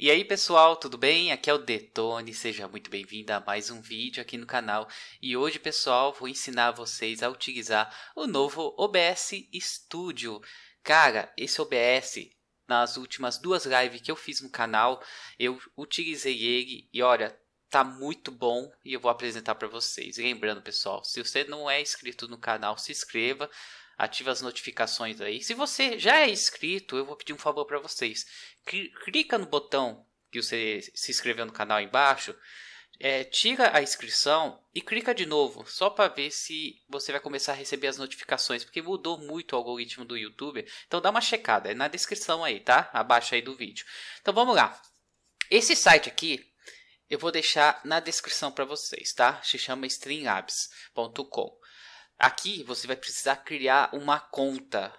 E aí pessoal, tudo bem? Aqui é o Detone, seja muito bem-vindo a mais um vídeo aqui no canal. E hoje pessoal, vou ensinar vocês a utilizar o novo OBS Studio. Cara, esse OBS, nas últimas duas lives que eu fiz no canal, eu utilizei ele e olha, tá muito bom e eu vou apresentar para vocês. Lembrando pessoal, se você não é inscrito no canal, se inscreva ative as notificações aí. Se você já é inscrito, eu vou pedir um favor para vocês clica no botão que você se inscreveu no canal embaixo, é, tira a inscrição e clica de novo, só para ver se você vai começar a receber as notificações, porque mudou muito o algoritmo do YouTube. Então dá uma checada, é na descrição aí, tá? Abaixo aí do vídeo. Então vamos lá. Esse site aqui eu vou deixar na descrição para vocês, tá? Se chama streamlabs.com. Aqui você vai precisar criar uma conta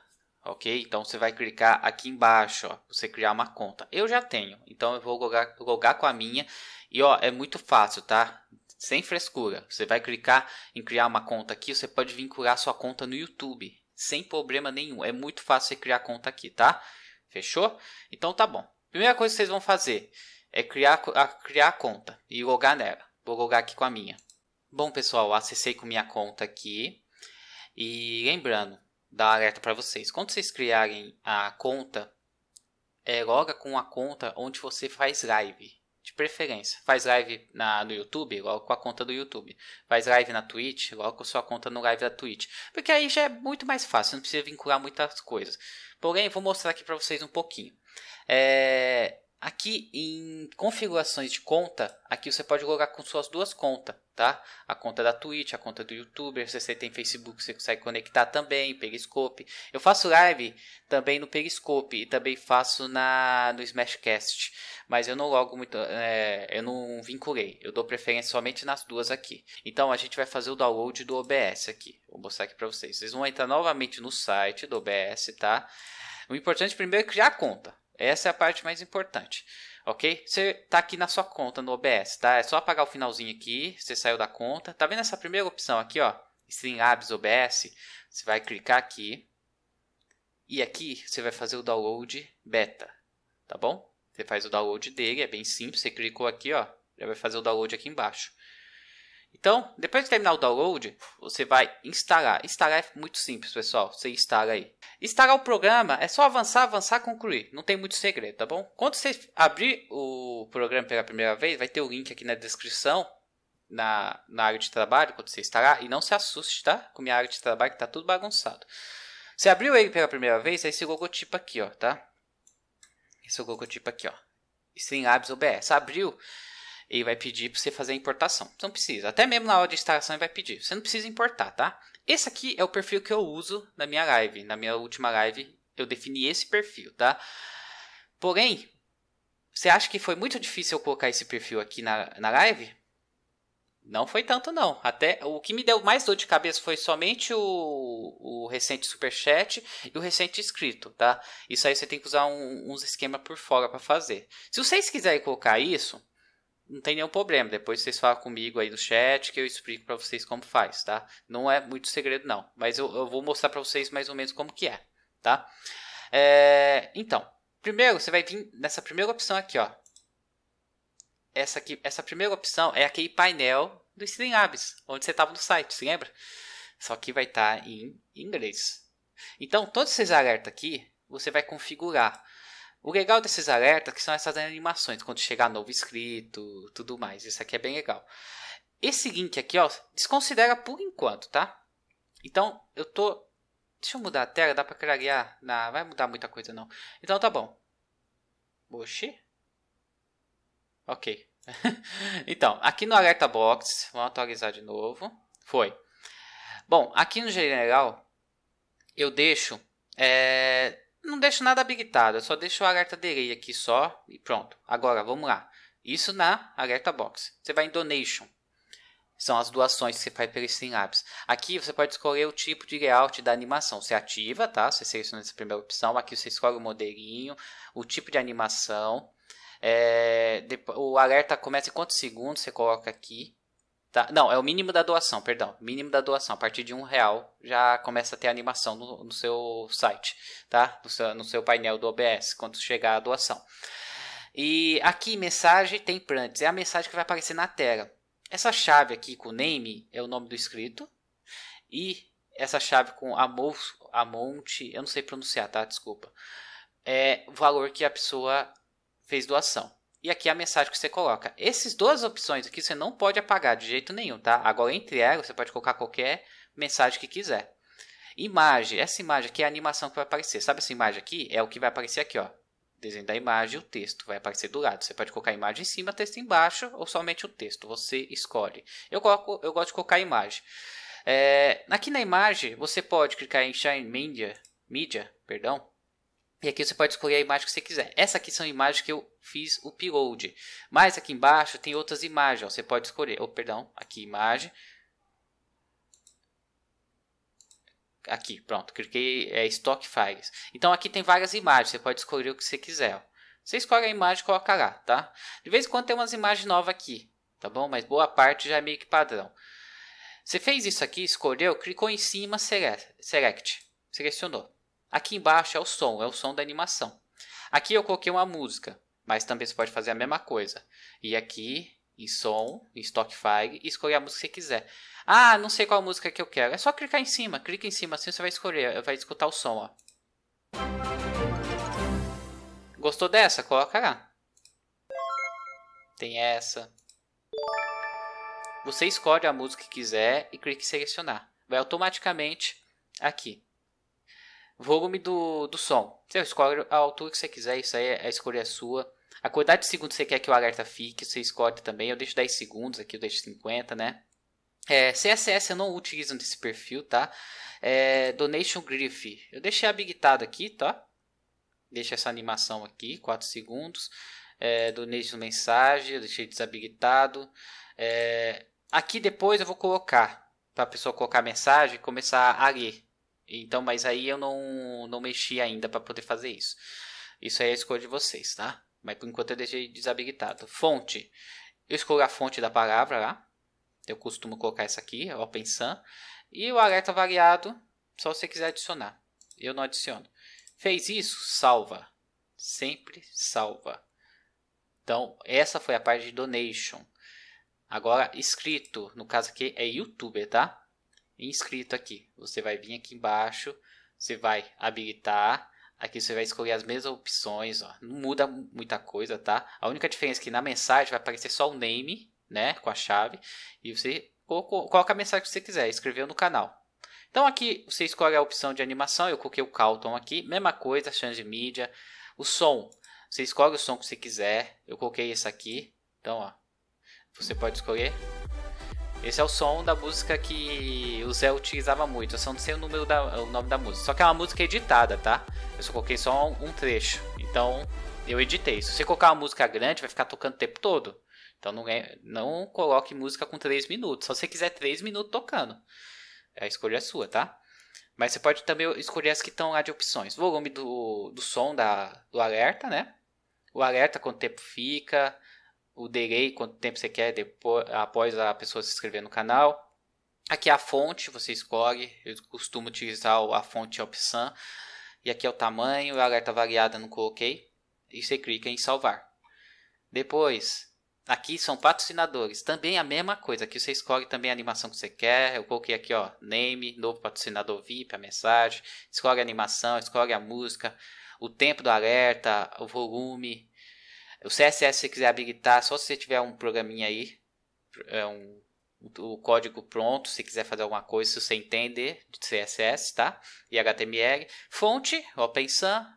ok? Então você vai clicar aqui embaixo, ó, você criar uma conta. Eu já tenho, então eu vou logar, logar com a minha e ó, é muito fácil, tá? Sem frescura. Você vai clicar em criar uma conta aqui, você pode vincular sua conta no YouTube, sem problema nenhum. É muito fácil você criar conta aqui, tá? Fechou? Então tá bom. Primeira coisa que vocês vão fazer é criar a, criar a conta e logar nela. Vou logar aqui com a minha. Bom, pessoal, acessei com minha conta aqui. E lembrando, dar um alerta para vocês. Quando vocês criarem a conta, é, loga com a conta onde você faz live. De preferência, faz live na, no YouTube, logo com a conta do YouTube. Faz live na Twitch, logo com sua conta no live da Twitch. Porque aí já é muito mais fácil, não precisa vincular muitas coisas. Porém, vou mostrar aqui para vocês um pouquinho. É, Aqui em configurações de conta, aqui você pode colocar com suas duas contas, tá? A conta da Twitch, a conta do YouTuber, se você tem Facebook, você consegue conectar também, Periscope. Eu faço live também no Periscope e também faço na no Smashcast, mas eu não logo muito, é, eu não vinculei. Eu dou preferência somente nas duas aqui. Então a gente vai fazer o download do OBS aqui. Vou mostrar aqui para vocês. Vocês vão entrar novamente no site do OBS, tá? O importante primeiro é criar a conta. Essa é a parte mais importante, ok? Você tá aqui na sua conta no OBS, tá? É só apagar o finalzinho aqui, você saiu da conta. Tá vendo essa primeira opção aqui, ó? Streamlabs OBS. Você vai clicar aqui. E aqui você vai fazer o download beta, tá bom? Você faz o download dele, é bem simples. Você clicou aqui, ó. Já vai fazer o download aqui embaixo. Então, depois de terminar o download, você vai instalar. Instalar é muito simples, pessoal. Você instala aí. Instalar o programa é só avançar, avançar, concluir. Não tem muito segredo, tá bom? Quando você abrir o programa pela primeira vez, vai ter o link aqui na descrição, na, na área de trabalho, quando você instalar. E não se assuste, tá? Com minha área de trabalho que tá tudo bagunçado. Você abriu ele pela primeira vez, é esse logotipo aqui, ó, tá? Esse logotipo aqui, ó. Streamlabs OBS. Abriu, ele vai pedir para você fazer a importação. Você não precisa. Até mesmo na hora de instalação ele vai pedir. Você não precisa importar, tá? Esse aqui é o perfil que eu uso na minha live. Na minha última live eu defini esse perfil, tá? Porém, você acha que foi muito difícil eu colocar esse perfil aqui na, na live? Não foi tanto, não. Até o que me deu mais dor de cabeça foi somente o, o recente superchat e o recente inscrito, tá? Isso aí você tem que usar um, uns esquema por fora para fazer. Se vocês quiserem colocar isso, não tem nenhum problema. Depois vocês falam comigo aí no chat que eu explico para vocês como faz, tá? Não é muito segredo não, mas eu, eu vou mostrar para vocês mais ou menos como que é, tá? É, então, primeiro você vai vir nessa primeira opção aqui, ó. Essa aqui, essa primeira opção é aquele painel do Streamlabs, onde você estava no site, se lembra? Só que vai estar tá em inglês. Então, todos esses alertas aqui, você vai configurar o legal desses alertas é que são essas animações, quando chegar novo escrito, tudo mais. Isso aqui é bem legal. Esse link aqui, ó, desconsidera por enquanto, tá? Então, eu tô... Deixa eu mudar a tela, dá pra clarear? Não, vai mudar muita coisa não. Então tá bom. Oxi. Ok. então, aqui no alerta box, vamos atualizar de novo. Foi. Bom, aqui no general, eu deixo... É não deixo nada habilitado, eu só deixo o alerta delay aqui só e pronto. Agora, vamos lá. Isso na alerta box. Você vai em donation. São as doações que você faz pelo Streamlabs. Aqui você pode escolher o tipo de layout da animação. Você ativa, tá? Você seleciona essa primeira opção. Aqui você escolhe o modelinho, o tipo de animação. É... o alerta começa em quantos segundos você coloca aqui. Tá? Não, é o mínimo da doação, perdão. Mínimo da doação. A partir de um real já começa a ter animação no, no seu site, tá? No seu, no seu, painel do OBS, quando chegar a doação. E aqui, mensagem tem plantes. É a mensagem que vai aparecer na tela. Essa chave aqui com name é o nome do inscrito. E essa chave com a amonte, eu não sei pronunciar, tá? Desculpa. É o valor que a pessoa fez doação e aqui é a mensagem que você coloca. Essas duas opções aqui você não pode apagar de jeito nenhum, tá? Agora, entre elas, você pode colocar qualquer mensagem que quiser. Imagem. Essa imagem aqui é a animação que vai aparecer. Sabe essa imagem aqui? É o que vai aparecer aqui, ó. Desenho da imagem, e o texto vai aparecer do lado. Você pode colocar a imagem em cima, texto embaixo ou somente o texto. Você escolhe. Eu, coloco, eu gosto de colocar a imagem. É, aqui na imagem, você pode clicar em Shine Media, Media perdão, e aqui você pode escolher a imagem que você quiser. Essa aqui são imagens que eu fiz o upload. Mas aqui embaixo tem outras imagens. Ó. Você pode escolher. Oh, perdão. Aqui imagem. Aqui, pronto. Cliquei é Stock Files. Então aqui tem várias imagens. Você pode escolher o que você quiser. Ó. Você escolhe a imagem e coloca lá, tá? De vez em quando tem umas imagens novas aqui, tá bom? Mas boa parte já é meio que padrão. Você fez isso aqui, escolheu, clicou em cima, select. Selecionou. Aqui embaixo é o som, é o som da animação. Aqui eu coloquei uma música, mas também você pode fazer a mesma coisa. E aqui em som, em Stockfile, e escolher a música que você quiser. Ah, não sei qual música que eu quero. É só clicar em cima, clica em cima, assim você vai escolher, vai escutar o som, ó. Gostou dessa? Coloca lá. Tem essa. Você escolhe a música que quiser e clica em selecionar. Vai automaticamente aqui. Volume do, do som. Você escolhe a altura que você quiser, isso aí é a escolha é sua. A quantidade de segundos você quer que o alerta fique, você escolhe também. Eu deixo 10 segundos aqui, eu deixo 50, né? É, CSS eu não utilizo nesse perfil, tá? É, donation Griff. Eu deixei habilitado aqui, tá? Deixa essa animação aqui, 4 segundos. É, donation mensagem, eu deixei desabilitado. É, aqui depois eu vou colocar, para a pessoa colocar a mensagem e começar a ler. Então, mas aí eu não, não mexi ainda para poder fazer isso. Isso aí é a escolha de vocês, tá? Mas por enquanto eu deixei desabilitado. Fonte. Eu escolho a fonte da palavra lá. Eu costumo colocar essa aqui, Open Sun. E o alerta variado, só se você quiser adicionar. Eu não adiciono. Fez isso? Salva. Sempre salva. Então, essa foi a parte de donation. Agora, escrito, no caso aqui é youtuber, tá? inscrito aqui. Você vai vir aqui embaixo, você vai habilitar. Aqui você vai escolher as mesmas opções, ó. não muda muita coisa, tá? A única diferença é que na mensagem vai aparecer só o name, né, com a chave, e você coloca a mensagem que você quiser, escreveu no canal. Então aqui você escolhe a opção de animação, eu coloquei o Calton aqui, mesma coisa, change mídia, o som, você escolhe o som que você quiser, eu coloquei esse aqui, então ó, você pode escolher esse é o som da música que o Zé utilizava muito. Eu só não sei o, número da, o nome da música. Só que é uma música editada, tá? Eu só coloquei só um trecho. Então, eu editei. Se você colocar uma música grande, vai ficar tocando o tempo todo. Então, não, é, não coloque música com 3 minutos. Só se você quiser 3 minutos tocando. A escolha é sua, tá? Mas você pode também escolher as que estão lá de opções. Volume do, do som da, do alerta, né? O alerta, quanto tempo fica o delay, quanto tempo você quer depois, após a pessoa se inscrever no canal. Aqui é a fonte, você escolhe, eu costumo utilizar a fonte Opsan. E aqui é o tamanho, o alerta variada não coloquei. E você clica em salvar. Depois, aqui são patrocinadores. Também a mesma coisa, aqui você escolhe também a animação que você quer. Eu coloquei aqui, ó, name, novo patrocinador VIP, a mensagem. Escolhe a animação, escolhe a música, o tempo do alerta, o volume, o CSS se você quiser habilitar, só se você tiver um programinha aí, é um, o código pronto, se quiser fazer alguma coisa, se você entender de CSS, tá? E HTML. Fonte, OpenSan,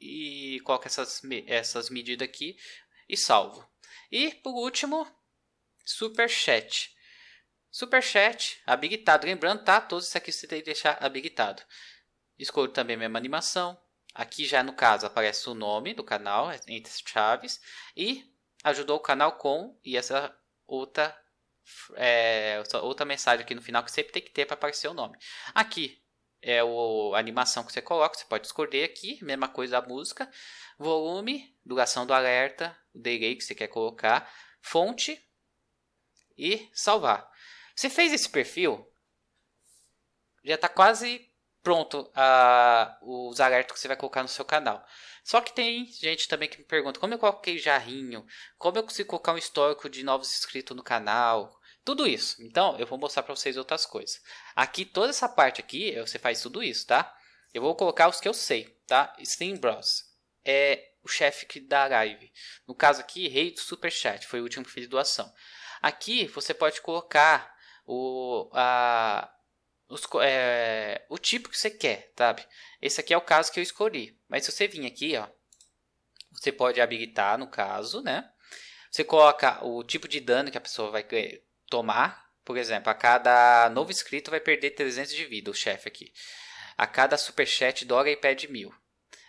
e coloca essas, essas medidas aqui e salvo. E por último, Superchat. Superchat habilitado. Lembrando, tá? Todos isso aqui você tem que deixar habilitado. Escolho também a mesma animação. Aqui já no caso aparece o nome do canal é entre as chaves e ajudou o canal com e essa outra é, outra mensagem aqui no final que sempre tem que ter para aparecer o nome. Aqui é o, a animação que você coloca, você pode escolher aqui, mesma coisa a música, volume, duração do alerta, o delay que você quer colocar, fonte e salvar. Você fez esse perfil, já está quase pronto a, os alertas que você vai colocar no seu canal. Só que tem gente também que me pergunta como eu coloquei jarrinho, como eu consigo colocar um histórico de novos inscritos no canal, tudo isso. Então eu vou mostrar para vocês outras coisas. Aqui toda essa parte aqui você faz tudo isso, tá? Eu vou colocar os que eu sei, tá? Steam Bros é o chefe da live. No caso aqui, rei do superchat, foi o último que fez doação. Aqui você pode colocar o, a, os, é, o tipo que você quer, sabe? Esse aqui é o caso que eu escolhi. Mas se você vir aqui, ó, você pode habilitar no caso, né? Você coloca o tipo de dano que a pessoa vai tomar. Por exemplo, a cada novo inscrito vai perder 300 de vida, o chefe aqui. A cada superchat doga e perde mil.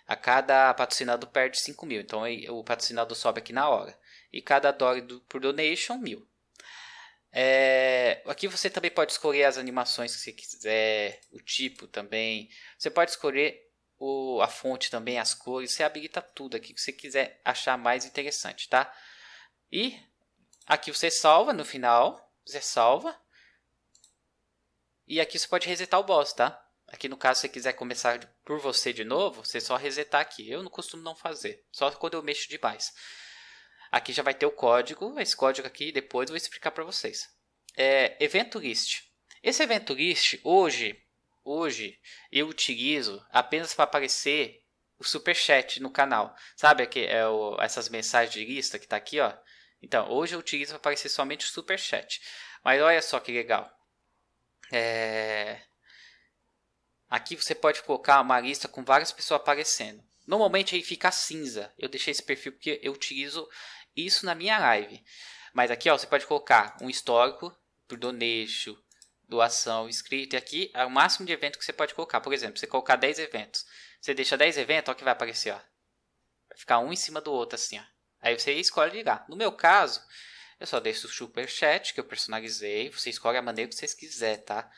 A cada patrocinado perde 5 mil. Então o patrocinado sobe aqui na hora. E cada dólar do, por donation, mil. É, aqui você também pode escolher as animações que você quiser, o tipo também. Você pode escolher o, a fonte também, as cores. Você habilita tudo aqui que você quiser achar mais interessante, tá? E aqui você salva no final. Você salva. E aqui você pode resetar o boss, tá? Aqui no caso, se você quiser começar por você de novo, você só resetar aqui. Eu não costumo não fazer, só quando eu mexo demais. Aqui já vai ter o código, esse código aqui depois eu vou explicar para vocês. É, evento list. Esse evento list hoje, hoje eu utilizo apenas para aparecer o super chat no canal. Sabe aqui é o, essas mensagens de lista que está aqui, ó. Então hoje eu utilizo para aparecer somente o super chat. Mas olha só que legal. É... Aqui você pode colocar uma lista com várias pessoas aparecendo. Normalmente aí fica cinza. Eu deixei esse perfil porque eu utilizo isso na minha live. Mas aqui, ó, você pode colocar um histórico por donation, doação, inscrito. E aqui é o máximo de evento que você pode colocar. Por exemplo, você colocar 10 eventos. Você deixa 10 eventos, o que vai aparecer, ó. Vai ficar um em cima do outro, assim, ó. Aí você escolhe ligar. No meu caso, eu só deixo o super chat que eu personalizei. Você escolhe a maneira que vocês quiser, tá?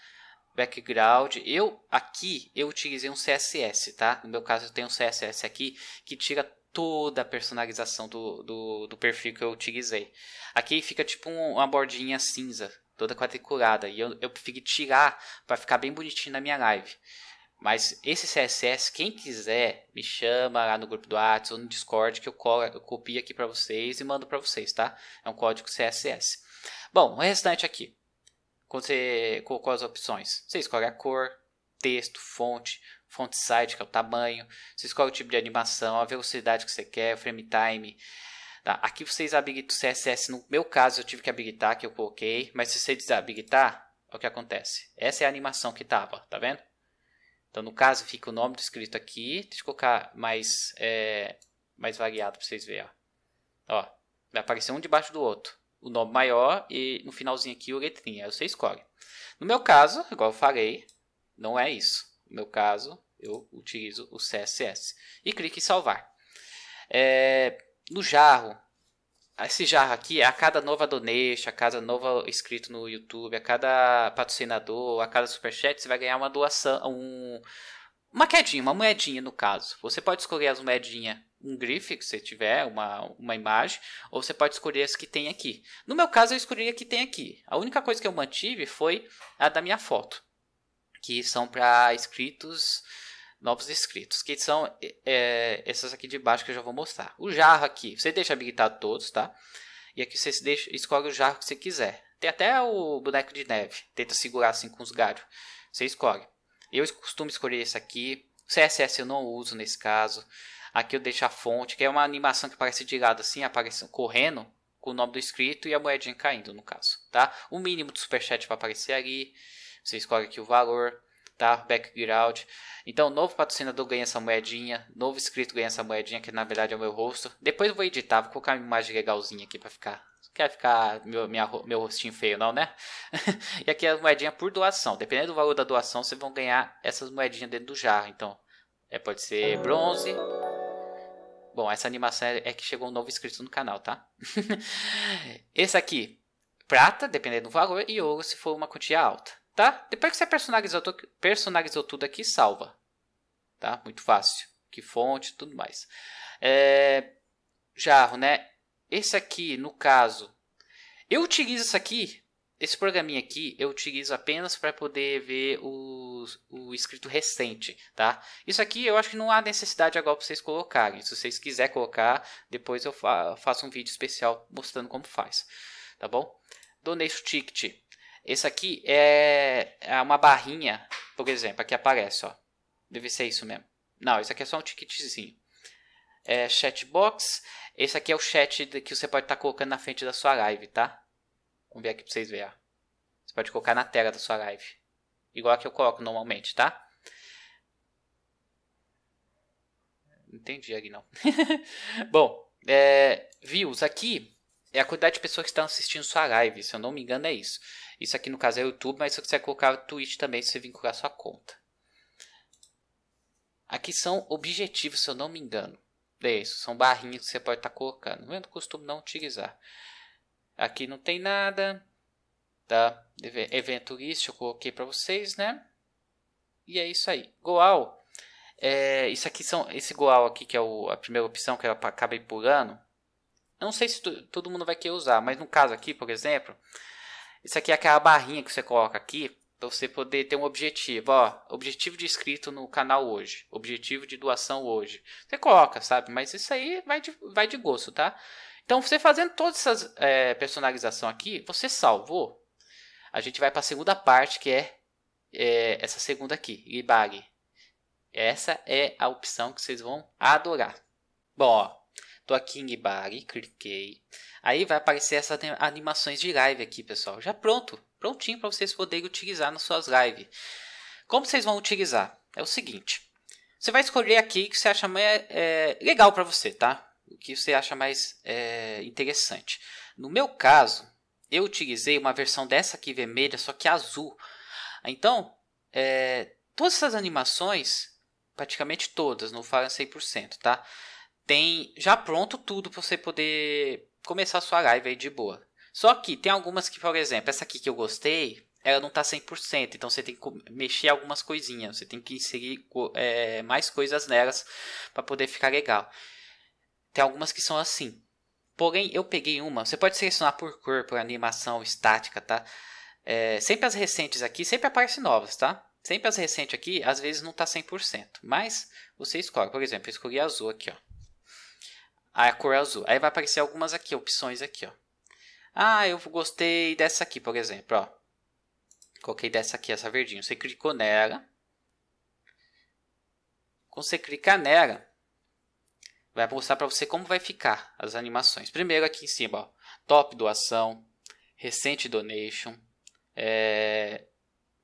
Background. Eu aqui eu utilizei um CSS, tá? No meu caso eu tenho um CSS aqui que tira toda a personalização do, do, do perfil que eu utilizei. Aqui fica tipo uma bordinha cinza, toda quadriculada, e eu, eu prefiro tirar para ficar bem bonitinho na minha live. Mas esse CSS, quem quiser, me chama lá no grupo do WhatsApp ou no Discord que eu, eu copio aqui para vocês e mando para vocês, tá? É um código CSS. Bom, o restante aqui. Quando você colocou as opções, você escolhe a cor, texto, fonte, fonte, site, que é o tamanho, você escolhe o tipo de animação, a velocidade que você quer, o frame time. Tá? Aqui vocês habilitam o CSS, no meu caso eu tive que habilitar, que eu coloquei, mas se você desabilitar, é o que acontece. Essa é a animação que estava, tá vendo? Então no caso fica o nome escrito aqui, deixa eu colocar mais, é, mais variado para vocês verem. Ó. ó, vai aparecer um debaixo do outro o nome maior e no finalzinho aqui o letrinha. Aí você escolhe. No meu caso, igual eu falei, não é isso. No meu caso, eu utilizo o CSS. E clique em salvar. É, no jarro, esse jarro aqui, é a cada nova donation, a cada nova inscrito no YouTube, a cada patrocinador, a cada superchat, você vai ganhar uma doação, um, uma quedinha, uma moedinha no caso. Você pode escolher as moedinhas, um grife que você tiver, uma, uma imagem, ou você pode escolher as que tem aqui. No meu caso, eu escolhi a que tem aqui. A única coisa que eu mantive foi a da minha foto que são para escritos, novos escritos, que são é, é, essas aqui de baixo que eu já vou mostrar. O jarro aqui, você deixa habilitado todos, tá? E aqui você deixa, escolhe o jarro que você quiser. Tem até o boneco de neve, tenta segurar assim com os galhos. Você escolhe. Eu costumo escolher esse aqui. CSS eu não uso nesse caso. Aqui eu deixo a fonte, que é uma animação que parece de lado assim, aparecendo, correndo, com o nome do escrito e a moedinha caindo, no caso. Tá? O mínimo do superchat vai aparecer ali. Você escolhe aqui o valor, tá? Background. Então, novo patrocinador ganha essa moedinha, novo inscrito ganha essa moedinha, que na verdade é o meu rosto. Depois eu vou editar, vou colocar uma imagem legalzinha aqui para ficar. Quer ficar meu, minha, meu rostinho feio, não, né? e aqui é a moedinha por doação. Dependendo do valor da doação, vocês vão ganhar essas moedinhas dentro do jarro. Então, é, pode ser bronze, Bom, essa animação é que chegou um novo inscrito no canal, tá? Esse aqui, prata, dependendo do valor, e ouro se for uma quantia alta tá? Depois que você personalizou, personalizou tudo aqui, salva, tá? Muito fácil. Que fonte, tudo mais. É, jarro, né? Esse aqui, no caso, eu utilizo isso aqui, esse programinha aqui, eu utilizo apenas para poder ver o escrito recente, tá? Isso aqui eu acho que não há necessidade agora para vocês colocarem. Se vocês quiserem colocar, depois eu fa faço um vídeo especial mostrando como faz, tá bom? Donation Ticket. Esse aqui é, é uma barrinha, por exemplo, aqui aparece, ó. Deve ser isso mesmo. Não, esse aqui é só um ticketzinho. É chatbox. Esse aqui é o chat que você pode estar tá colocando na frente da sua live, tá? Vamos ver aqui pra vocês verem. Você pode colocar na tela da sua live. Igual a que eu coloco normalmente, tá? Entendi aqui não. Bom, é, views aqui é a quantidade de pessoas que estão assistindo sua live, se eu não me engano é isso. Isso aqui no caso é o YouTube, mas se você quiser colocar o Twitch também, se você vincular sua conta. Aqui são objetivos, se eu não me engano. É isso, são barrinhas que você pode estar tá colocando. Eu não costumo não utilizar. Aqui não tem nada. Tá? Evento list eu coloquei para vocês, né? E é isso aí. Goal. É, isso aqui são esse goal aqui que é o, a primeira opção que ela acaba pulando. Eu não sei se todo mundo vai querer usar, mas no caso aqui, por exemplo, isso aqui é aquela barrinha que você coloca aqui para você poder ter um objetivo. Ó, objetivo de inscrito no canal hoje, objetivo de doação hoje. Você coloca, sabe? Mas isso aí vai de, vai de gosto, tá? Então, você fazendo todas essas é, personalização aqui, você salvou. A gente vai para a segunda parte, que é, é essa segunda aqui, Libag. Essa é a opção que vocês vão adorar. Bom, ó, Tô aqui em Ibari, cliquei. Aí vai aparecer essas animações de live aqui, pessoal. Já pronto, prontinho para vocês poderem utilizar nas suas lives. Como vocês vão utilizar? É o seguinte. Você vai escolher aqui que você acha mais é, legal para você, tá? O que você acha mais é, interessante. No meu caso, eu utilizei uma versão dessa aqui vermelha, só que azul. Então, é, todas essas animações, praticamente todas, não falo 100%, tá? tem já pronto tudo para você poder começar a sua live aí de boa. Só que tem algumas que, por exemplo, essa aqui que eu gostei, ela não tá 100%, então você tem que mexer algumas coisinhas, você tem que inserir é, mais coisas nelas para poder ficar legal. Tem algumas que são assim. Porém, eu peguei uma, você pode selecionar por cor, por animação, estática, tá? É, sempre as recentes aqui, sempre aparecem novas, tá? Sempre as recentes aqui, às vezes não tá 100%, mas você escolhe. Por exemplo, eu escolhi azul aqui, ó. Aí a cor é azul. Aí vai aparecer algumas aqui, opções aqui, ó. Ah, eu gostei dessa aqui, por exemplo, ó. Coloquei dessa aqui, essa verdinha. Você clicou nela. Quando você clicar nela, vai mostrar para você como vai ficar as animações. Primeiro aqui em cima, ó, top doação, recente donation, é,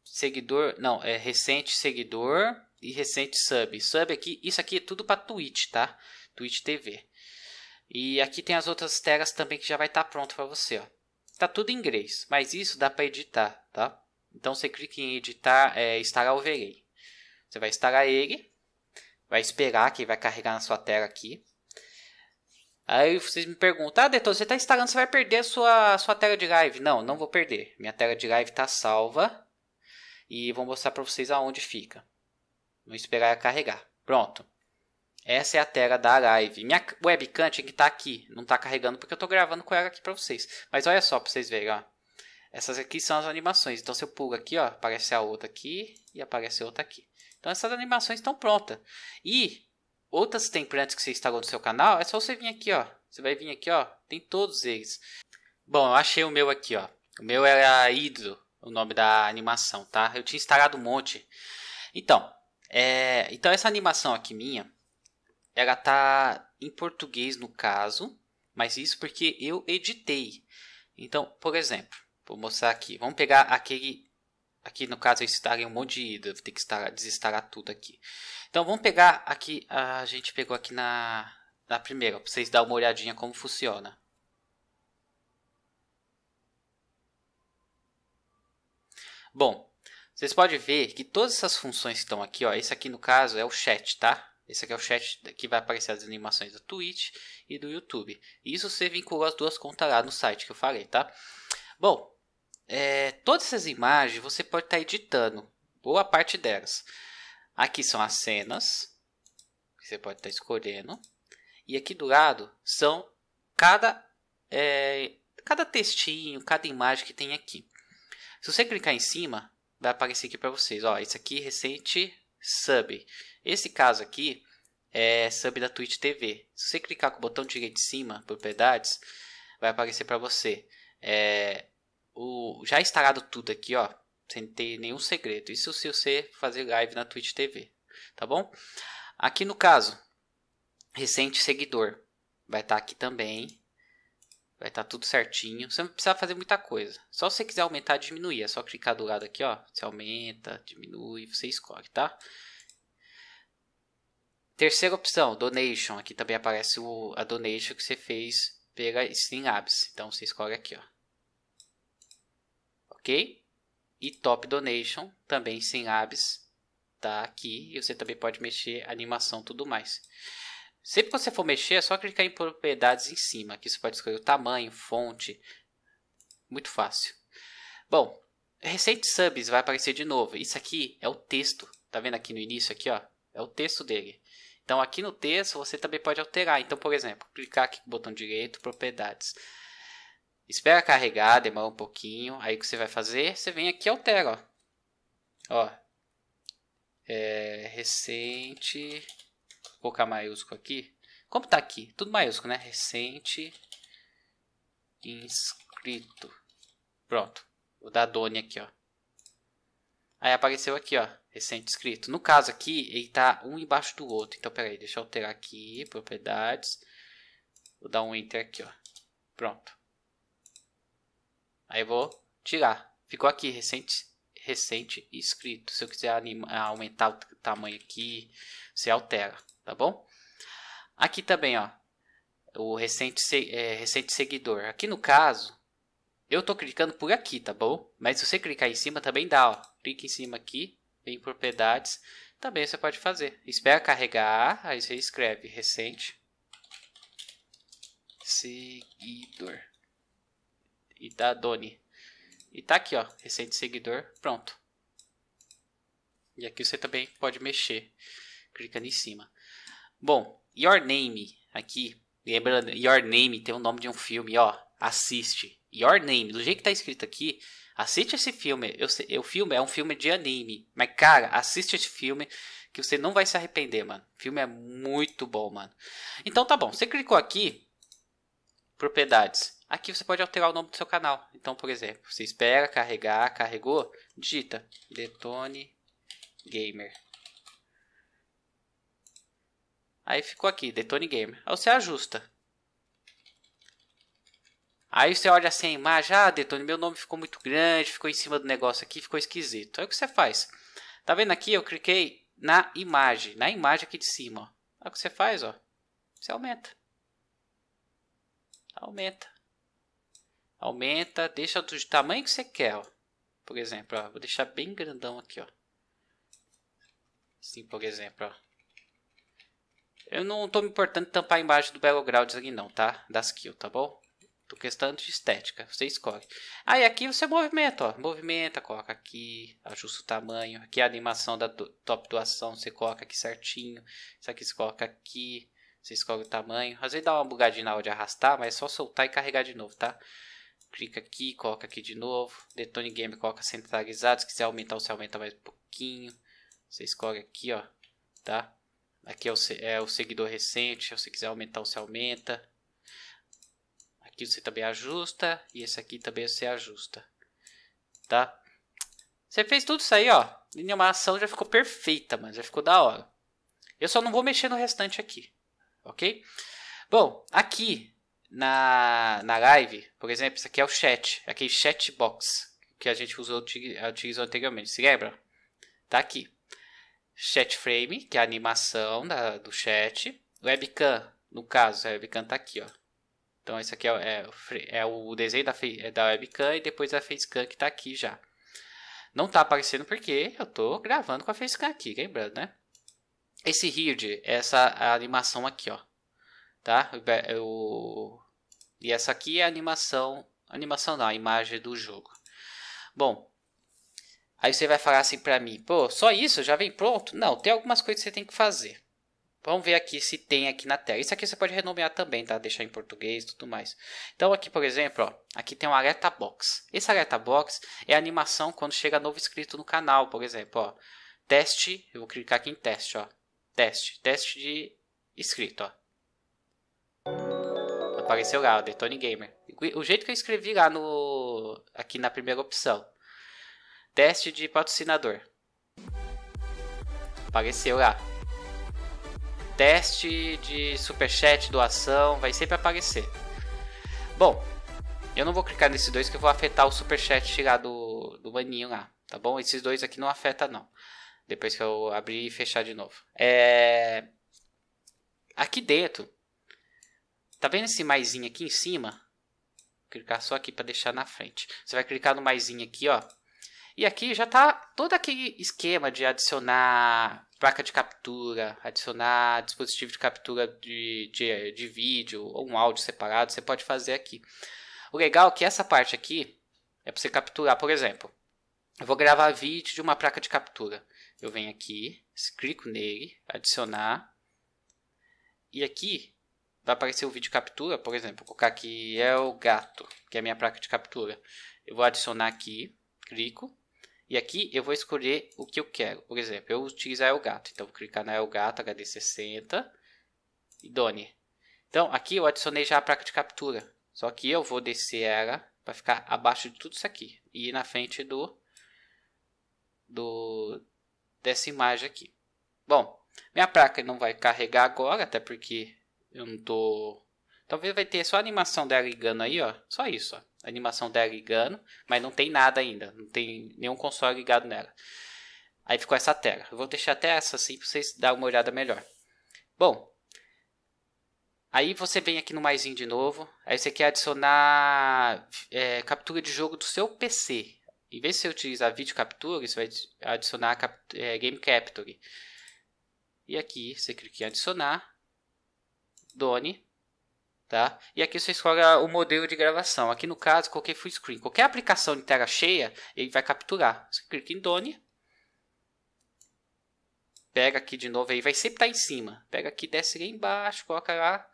seguidor, não, é recente seguidor e recente sub. Sub aqui, isso aqui é tudo para Twitch, tá? Twitch TV. E aqui tem as outras telas também que já vai estar tá pronto para você. Ó. Tá tudo em inglês, mas isso dá para editar, tá? Então você clica em editar, é, instalar overlay. Você vai instalar ele, vai esperar que ele vai carregar na sua tela aqui. Aí vocês me perguntam, ah, Detor, você está instalando, você vai perder a sua, a sua tela de live. Não, não vou perder. Minha tela de live está salva. E vou mostrar para vocês aonde fica. Vou esperar ela carregar. Pronto. Essa é a tela da live. Minha webcam tinha que estar tá aqui. Não está carregando porque eu estou gravando com ela aqui para vocês. Mas olha só para vocês verem, ó. Essas aqui são as animações. Então se eu pulo aqui, ó, aparece a outra aqui e aparece a outra aqui. Então essas animações estão prontas. E outras templates que você instalou no seu canal, é só você vir aqui, ó. Você vai vir aqui, ó. Tem todos eles. Bom, eu achei o meu aqui, ó. O meu era Hidro, o nome da animação, tá? Eu tinha instalado um monte. Então, é... então essa animação aqui minha, ela tá em português no caso, mas isso porque eu editei. Então, por exemplo, vou mostrar aqui. Vamos pegar aquele. Aqui no caso eu instalei um monte de ida, vou ter que instalar, desinstalar tudo aqui. Então vamos pegar aqui, a gente pegou aqui na, na primeira, para vocês darem uma olhadinha como funciona. Bom, vocês podem ver que todas essas funções que estão aqui, ó, esse aqui no caso é o chat, tá? Esse aqui é o chat que vai aparecer as animações do Twitch e do YouTube. Isso você vinculou as duas contas lá no site que eu falei, tá? Bom, é, todas essas imagens você pode estar tá editando, boa parte delas. Aqui são as cenas, que você pode estar tá escolhendo. E aqui do lado são cada, é, cada textinho, cada imagem que tem aqui. Se você clicar em cima, vai aparecer aqui para vocês. Ó, esse aqui recente sub. Esse caso aqui é sub da Twitch TV. Se você clicar com o botão direito de cima, propriedades, vai aparecer para você. É, o, já instalado tudo aqui, ó, sem ter nenhum segredo. Isso se você fazer live na Twitch TV, tá bom? Aqui no caso, recente seguidor, vai estar tá aqui também. Vai estar tá tudo certinho. Você não precisa fazer muita coisa. Só se você quiser aumentar diminuir. É só clicar do lado aqui, ó. Você aumenta, diminui, você escolhe, tá? Terceira opção, donation. Aqui também aparece o, a donation que você fez pela Streamlabs. Então você escolhe aqui, ó. Ok? E top donation, também Streamlabs, tá aqui. E você também pode mexer animação tudo mais. Sempre que você for mexer, é só clicar em propriedades em cima. Aqui você pode escolher o tamanho, fonte. Muito fácil. Bom, recente subs vai aparecer de novo. Isso aqui é o texto. Tá vendo aqui no início aqui, ó? É o texto dele. Então aqui no texto você também pode alterar. Então, por exemplo, clicar aqui no botão direito, propriedades. Espera carregar, demora um pouquinho. Aí o que você vai fazer? Você vem aqui e altera. Ó. ó. É, recente. Vou colocar maiúsculo aqui. Como está aqui? Tudo maiúsculo, né? Recente. Inscrito. Pronto. Vou dar Doni aqui, ó. Aí apareceu aqui, ó recente escrito. No caso aqui, ele está um embaixo do outro. Então, peraí, deixa eu alterar aqui, propriedades. Vou dar um enter aqui, ó. Pronto. Aí vou tirar. Ficou aqui, recente, recente escrito. Se eu quiser animar, aumentar o tamanho aqui, você altera, tá bom? Aqui também, ó. O recente, é, recente seguidor. Aqui no caso, eu tô clicando por aqui, tá bom? Mas se você clicar em cima também dá, ó. Clica em cima aqui, em propriedades, também você pode fazer. Espera carregar, aí você escreve recente seguidor e da Doni. E tá aqui, ó, recente seguidor, pronto. E aqui você também pode mexer clicando em cima. Bom, your name aqui, lembrando, your name tem o nome de um filme, ó, assiste. Your name, do jeito que tá escrito aqui, Assiste esse filme. Eu sei, o filme é um filme de anime. Mas, cara, assiste esse filme que você não vai se arrepender, mano. O filme é muito bom, mano. Então tá bom. Você clicou aqui. Propriedades. Aqui você pode alterar o nome do seu canal. Então, por exemplo, você espera carregar, carregou, digita Detone Gamer. Aí ficou aqui, Detone Gamer. Aí você ajusta. Aí você olha assim a imagem, ah, Detone, meu nome ficou muito grande, ficou em cima do negócio aqui, ficou esquisito. Aí o que você faz? Tá vendo aqui? Eu cliquei na imagem, na imagem aqui de cima. Ó. Aí o que você faz? Ó, você aumenta. Aumenta. Aumenta, deixa do tamanho que você quer. Ó. Por exemplo, ó, vou deixar bem grandão aqui. Ó. Assim, por exemplo. Ó. Eu não tô me importando tampar a imagem do Battlegrounds aqui não, tá? Das kills, tá bom? Por questão de estética, você escolhe. Aí ah, aqui você movimenta, ó. Movimenta, coloca aqui, ajusta o tamanho. Aqui a animação da top doação, você coloca aqui certinho. Isso aqui você coloca aqui, você escolhe o tamanho. Às vezes dá uma bugadinha na hora de arrastar, mas é só soltar e carregar de novo, tá? Clica aqui, coloca aqui de novo. Detone Game coloca centralizado. Se quiser aumentar, você aumenta mais um pouquinho. Você escolhe aqui, ó, tá? Aqui é o, é o seguidor recente. Se você quiser aumentar, você aumenta. Aqui você também ajusta. E esse aqui também você ajusta. Tá? Você fez tudo isso aí, ó. E ação já ficou perfeita, mano. Já ficou da hora. Eu só não vou mexer no restante aqui. Ok? Bom, aqui na, na live, por exemplo, isso aqui é o chat. Aquele chat box que a gente usou, utilizou anteriormente. Se lembra? Tá aqui. Chat frame, que é a animação da, do chat. Webcam, no caso, a webcam tá aqui, ó. Então esse aqui é, é, é o desenho da, é da webcam e depois a facecam que está aqui já. Não está aparecendo porque eu estou gravando com a facecam aqui, lembrando, né? Esse HID, essa animação aqui, ó. Tá? Eu... E essa aqui é a animação, animação não, a imagem do jogo. Bom, aí você vai falar assim para mim, pô, só isso? Já vem pronto? Não, tem algumas coisas que você tem que fazer. Vamos ver aqui se tem aqui na tela. Isso aqui você pode renomear também, tá? Deixar em português e tudo mais. Então aqui, por exemplo, ó, aqui tem um alerta box. Esse alerta box é a animação quando chega novo inscrito no canal, por exemplo, ó. Teste, eu vou clicar aqui em teste, ó. Teste, teste de inscrito, ó. Apareceu lá, The Detone Gamer. O jeito que eu escrevi lá no aqui na primeira opção. Teste de patrocinador. Apareceu lá teste de superchat, doação, vai sempre aparecer. Bom, eu não vou clicar nesses dois que eu vou afetar o superchat chegar do, do maninho lá, tá bom? Esses dois aqui não afeta não. Depois que eu abrir e fechar de novo. É... Aqui dentro, tá vendo esse maisinho aqui em cima? Vou clicar só aqui para deixar na frente. Você vai clicar no maisinho aqui, ó. E aqui já tá todo aquele esquema de adicionar placa de captura, adicionar dispositivo de captura de, de, de vídeo ou um áudio separado, você pode fazer aqui. O legal é que essa parte aqui é para você capturar, por exemplo, eu vou gravar vídeo de uma placa de captura. Eu venho aqui, clico nele, adicionar, e aqui vai aparecer o vídeo de captura, por exemplo, vou colocar aqui é o gato, que é a minha placa de captura. Eu vou adicionar aqui, clico, e aqui eu vou escolher o que eu quero. Por exemplo, eu utilizar Elgato. Então, vou clicar na Elgato HD60 e Done. Então, aqui eu adicionei já a placa de captura. Só que eu vou descer ela para ficar abaixo de tudo isso aqui. E na frente do, do dessa imagem aqui. Bom, minha placa não vai carregar agora, até porque eu não tô... Talvez vai ter só a animação dela ligando aí, ó. Só isso, ó a animação dela ligando, mas não tem nada ainda, não tem nenhum console ligado nela. Aí ficou essa tela. Eu vou deixar até essa assim para vocês darem uma olhada melhor. Bom, aí você vem aqui no mais de novo, aí você quer adicionar é, captura de jogo do seu PC. Em vez de você utilizar vídeo captura, você vai adicionar é, game capture. E aqui você clica em adicionar, done, Tá? E aqui você escolhe o modelo de gravação. Aqui no caso, coloquei full screen. Qualquer aplicação de tela cheia, ele vai capturar. Você clica em Done. Pega aqui de novo, aí vai sempre estar tá em cima. Pega aqui, desce lá embaixo, coloca lá,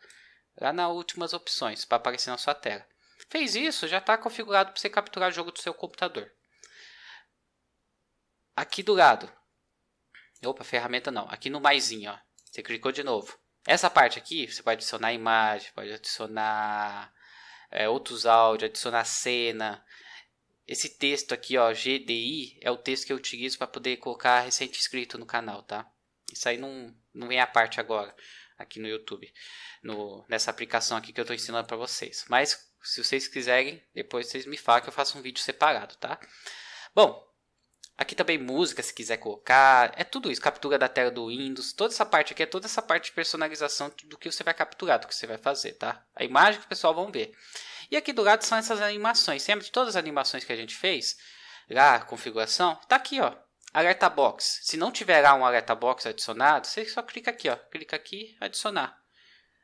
lá nas últimas opções para aparecer na sua tela. Fez isso, já está configurado para você capturar o jogo do seu computador. Aqui do lado. Opa, ferramenta não. Aqui no maisinho, ó. Você clicou de novo. Essa parte aqui, você pode adicionar imagem, pode adicionar é, outros áudios, adicionar cena. Esse texto aqui, ó, GDI, é o texto que eu utilizo para poder colocar recente inscrito no canal, tá? Isso aí não, não é a parte agora, aqui no YouTube, no, nessa aplicação aqui que eu estou ensinando para vocês. Mas, se vocês quiserem, depois vocês me falam que eu faço um vídeo separado, tá? Bom, Aqui também música, se quiser colocar. É tudo isso. Captura da tela do Windows. Toda essa parte aqui é toda essa parte de personalização do que você vai capturar, do que você vai fazer, tá? A imagem que o pessoal vão ver. E aqui do lado são essas animações. Sempre de todas as animações que a gente fez? Lá, configuração. Tá aqui, ó. Alerta Box. Se não tiver lá um alerta box adicionado, você só clica aqui, ó. Clica aqui, adicionar.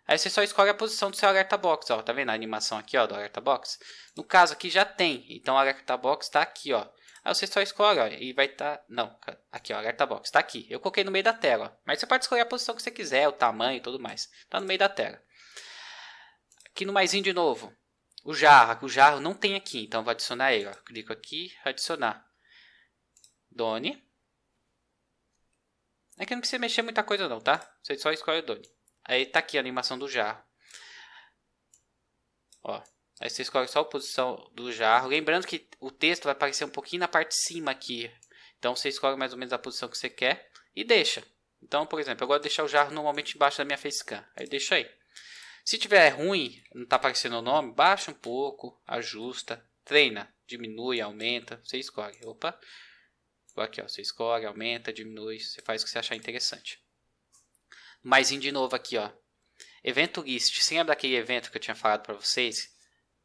Aí você só escolhe a posição do seu alerta box, ó. Tá vendo a animação aqui, ó, do alerta box? No caso aqui já tem. Então o alerta box tá aqui, ó. Aí você só escolhe, olha, e vai estar. Tá... Não, aqui, ó, alerta box, Está aqui. Eu coloquei no meio da tela, ó. mas você pode escolher a posição que você quiser, o tamanho e tudo mais. Tá no meio da tela. Aqui no maiszinho de novo, o jarro, o jarro não tem aqui, então vou adicionar ele, ó. Clico aqui, adicionar. Done. É que não precisa mexer muita coisa não, tá? Você só escolhe o Done. Aí tá aqui a animação do jarro. Ó, Aí você escolhe só a posição do jarro. Lembrando que o texto vai aparecer um pouquinho na parte de cima aqui. Então você escolhe mais ou menos a posição que você quer e deixa. Então, por exemplo, eu gosto de deixar o jarro normalmente embaixo da minha facecam. Aí deixa aí. Se tiver ruim, não está aparecendo o nome, baixa um pouco, ajusta, treina, diminui, aumenta, você escolhe. Opa. Aqui, ó, você escolhe, aumenta, diminui, você faz o que você achar interessante. Mais de novo aqui, ó. Evento list. Você lembra daquele evento que eu tinha falado para vocês?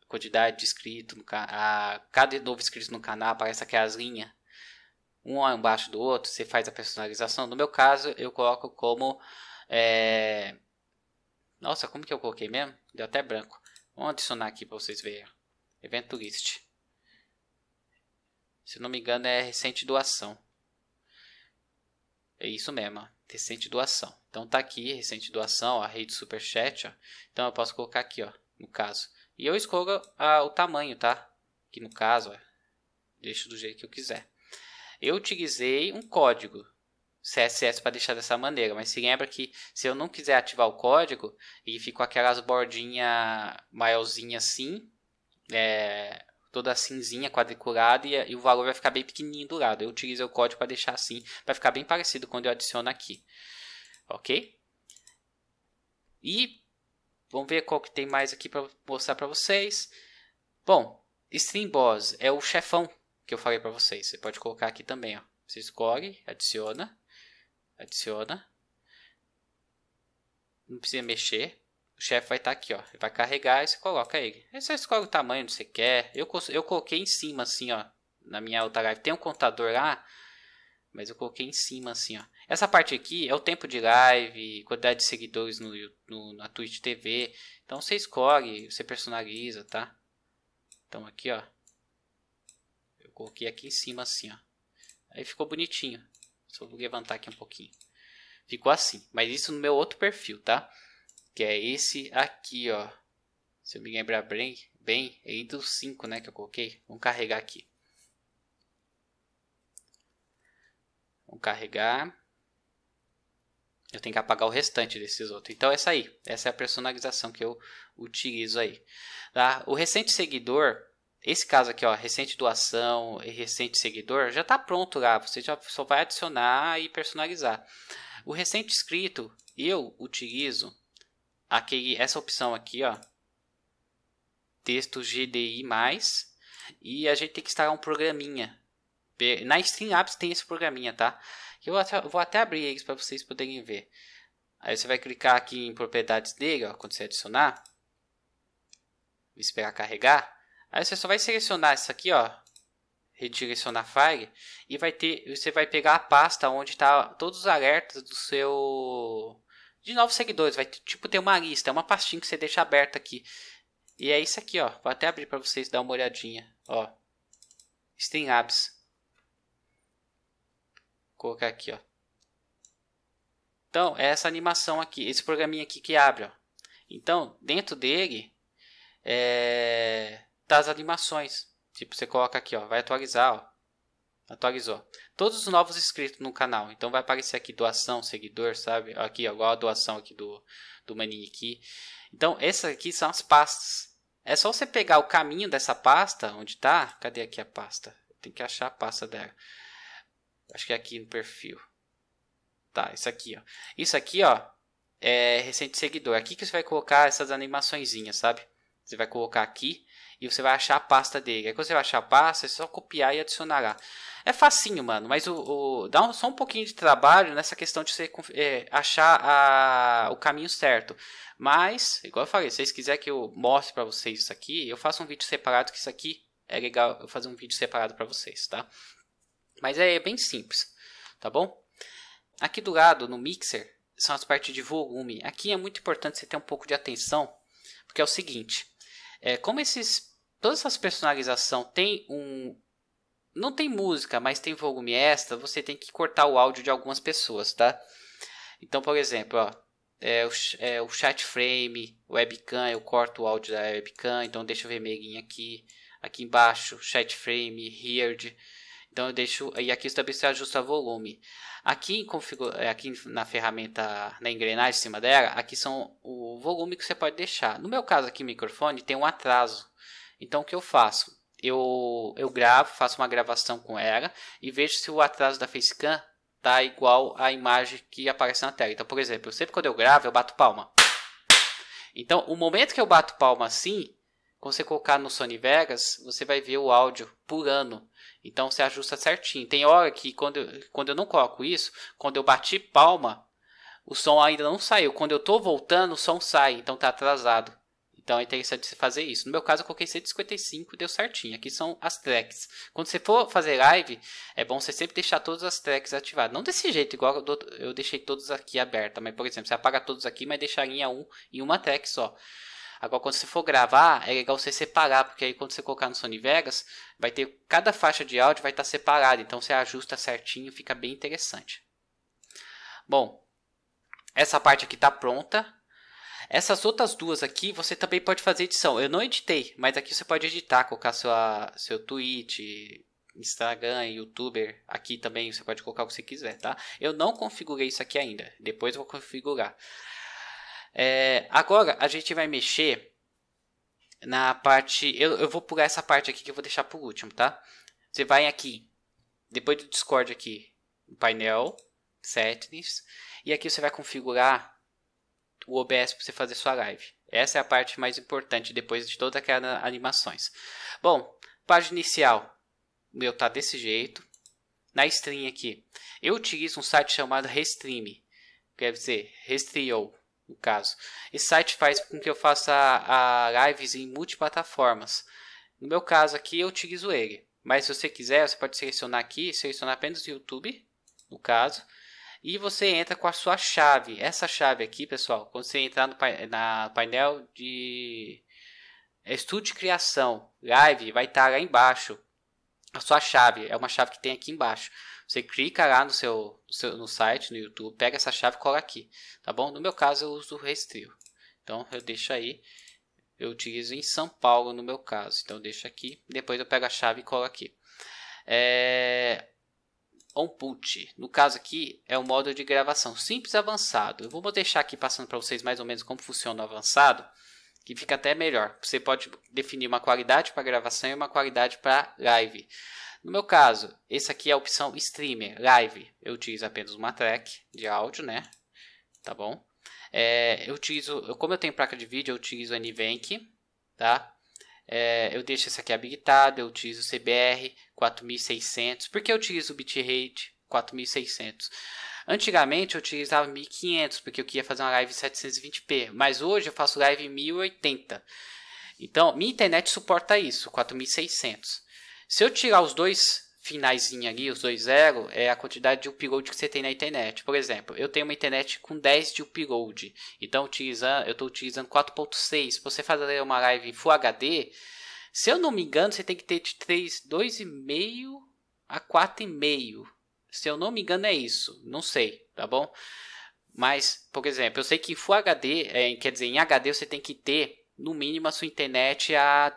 quantidade de inscritos, no canal. a, cada novo inscrito no canal aparece aquelas linhas, um embaixo do outro, você faz a personalização. No meu caso, eu coloco como. É... Nossa, como que eu coloquei mesmo? Deu até branco. Vamos adicionar aqui para vocês verem. Evento list. Se não me engano, é recente doação. É isso mesmo, recente doação. Então tá aqui, recente doação, a rede superchat. Ó. Então eu posso colocar aqui, ó, no caso. E eu escolho ah, o tamanho, tá? Que no caso, é, deixo do jeito que eu quiser. Eu utilizei um código CSS para deixar dessa maneira, mas se lembra que se eu não quiser ativar o código e ficou aquelas bordinhas maiorzinhas assim, é, toda cinzinha, quadriculada e, e, o valor vai ficar bem pequenininho do lado. Eu utilizei o código para deixar assim, para ficar bem parecido quando eu adiciono aqui, ok? E Vamos ver qual que tem mais aqui para mostrar para vocês. Bom, Stream Boss é o chefão que eu falei para vocês. Você pode colocar aqui também, ó. Você escolhe, adiciona, adiciona. Não precisa mexer. O chefe vai estar tá aqui, ó. Ele vai carregar e você coloca ele. Aí você escolhe o tamanho que você quer. Eu, eu coloquei em cima, assim, ó. Na minha outra live tem um contador lá. Mas eu coloquei em cima, assim, ó. Essa parte aqui é o tempo de live, quantidade de seguidores no, no, na Twitch TV. Então você escolhe, você personaliza, tá? Então aqui, ó. Eu coloquei aqui em cima assim, ó. Aí ficou bonitinho. Só vou levantar aqui um pouquinho. Ficou assim. Mas isso no meu outro perfil, tá? Que é esse aqui, ó. Se eu me lembrar bem, bem é entre os 5, né, que eu coloquei. Vamos carregar aqui. Vamos carregar. Eu tenho que apagar o restante desses outros. Então, essa aí. Essa é a personalização que eu utilizo aí. Tá? O recente seguidor, esse caso aqui, ó, recente doação e recente seguidor, já está pronto lá. Você já só vai adicionar e personalizar. O recente escrito eu utilizo aquele, essa opção aqui, ó, texto GDI+, e a gente tem que instalar um programinha. Na Streamlabs tem esse programinha, tá? Eu até, vou até abrir eles para vocês poderem ver. Aí você vai clicar aqui em propriedades dele, ó, quando você adicionar. Vou esperar carregar. Aí você só vai selecionar isso aqui, ó. Redirecionar file. E vai ter, você vai pegar a pasta onde está todos os alertas do seu... De novos seguidores. Vai tipo ter uma lista, uma pastinha que você deixa aberta aqui. E é isso aqui, ó. Vou até abrir para vocês dar uma olhadinha, ó. Apps colocar aqui, ó. Então, é essa animação aqui, esse programinha aqui que abre, ó. Então, dentro dele, é, tá as animações. Tipo, você coloca aqui, ó, vai atualizar, ó. Atualizou. Todos os novos inscritos no canal. Então, vai aparecer aqui doação, seguidor, sabe? Aqui, ó, igual a doação aqui do, do Manini Então, essas aqui são as pastas. É só você pegar o caminho dessa pasta, onde tá. Cadê aqui a pasta? Tem que achar a pasta dela. Acho que é aqui no perfil. Tá, isso aqui, ó. Isso aqui, ó, é recente seguidor. É aqui que você vai colocar essas animaçõezinhas, sabe? Você vai colocar aqui e você vai achar a pasta dele. Aí quando você vai achar a pasta, é só copiar e adicionar lá. É facinho, mano, mas o, o dá um, só um pouquinho de trabalho nessa questão de você é, achar a, o caminho certo. Mas, igual eu falei, se vocês quiserem que eu mostre para vocês isso aqui, eu faço um vídeo separado que isso aqui é legal eu fazer um vídeo separado para vocês, tá? Mas é bem simples, tá bom? Aqui do lado, no mixer, são as partes de volume. Aqui é muito importante você ter um pouco de atenção, porque é o seguinte, é, como esses, todas essas personalização tem um não tem música, mas tem volume extra, você tem que cortar o áudio de algumas pessoas, tá? Então, por exemplo, ó, é, o, é, o chat frame, webcam, eu corto o áudio da webcam, então deixa vermelhinho aqui, aqui embaixo, chat frame, heard, então eu deixo e aqui também se ajusta volume. Aqui configura, é, aqui na ferramenta na engrenagem em cima dela, aqui são o volume que você pode deixar. No meu caso aqui microfone tem um atraso. Então o que eu faço? Eu eu gravo, faço uma gravação com ela e vejo se o atraso da facecam tá igual à imagem que aparece na tela. Então, por exemplo, sempre quando eu gravo, eu bato palma. Então, o momento que eu bato palma assim, quando você colocar no Sony Vegas, você vai ver o áudio por ano. Então você ajusta certinho. Tem hora que quando eu, quando eu não coloco isso, quando eu bati palma, o som ainda não saiu. Quando eu tô voltando, o som sai, então tá atrasado. Então é interessante você fazer isso. No meu caso, eu coloquei 155 e deu certinho. Aqui são as tracks. Quando você for fazer live, é bom você sempre deixar todas as tracks ativadas. Não desse jeito, igual eu deixei todos aqui abertas. Mas, por exemplo, você apaga todos aqui, mas deixa a linha 1 em uma track só. Agora, quando você for gravar, é legal você separar, porque aí quando você colocar no Sony Vegas, vai ter cada faixa de áudio vai estar separada, então você ajusta certinho, fica bem interessante. Bom, essa parte aqui está pronta. Essas outras duas aqui, você também pode fazer edição. Eu não editei, mas aqui você pode editar, colocar sua, seu tweet, Instagram, YouTuber, aqui também você pode colocar o que você quiser, tá? Eu não configurei isso aqui ainda, depois eu vou configurar. É, agora a gente vai mexer na parte. Eu, eu vou pular essa parte aqui que eu vou deixar por último, tá? Você vai aqui, depois do Discord aqui, painel, settings, e aqui você vai configurar o OBS para você fazer sua live. Essa é a parte mais importante depois de todas aquelas animações. Bom, página inicial, meu tá desse jeito. Na stream aqui, eu utilizo um site chamado Restream, quer dizer, Restream no caso. Esse site faz com que eu faça a, a lives em multiplataformas. No meu caso aqui, eu utilizo ele. Mas se você quiser, você pode selecionar aqui, selecionar apenas o YouTube, no caso. E você entra com a sua chave. Essa chave aqui, pessoal, quando você entrar no na painel de é, estudo de criação, live, vai estar lá embaixo. A sua chave, é uma chave que tem aqui embaixo. Você clica lá no seu, no, seu, no site, no YouTube, pega essa chave e cola aqui, tá bom? No meu caso eu uso o Restrio, então eu deixo aí, eu utilizo em São Paulo no meu caso, então eu deixo aqui, depois eu pego a chave e colo aqui. É... Onput, no caso aqui é o modo de gravação simples avançado. Eu vou deixar aqui passando para vocês mais ou menos como funciona o avançado que fica até melhor. Você pode definir uma qualidade para gravação e uma qualidade para live. No meu caso, esse aqui é a opção Streamer, Live. Eu utilizo apenas uma track de áudio, né? Tá bom? É, eu utilizo, como eu tenho placa de vídeo, eu utilizo a NVENC, tá? É, eu deixo esse aqui habilitado, eu utilizo CBR 4600. Por que eu utilizo o bitrate 4600? Antigamente eu utilizava 1500, porque eu queria fazer uma live 720p, mas hoje eu faço live 1080. Então, minha internet suporta isso, 4600. Se eu tirar os dois finais ali, os dois zero, é a quantidade de upload que você tem na internet. Por exemplo, eu tenho uma internet com 10 de upload. Então, utilizando, eu estou utilizando 4.6. Você fazer uma live em Full HD, se eu não me engano, você tem que ter de 3, 2,5 a 4,5. Se eu não me engano, é isso. Não sei, tá bom? Mas, por exemplo, eu sei que Full HD, é, quer dizer, em HD você tem que ter, no mínimo, a sua internet a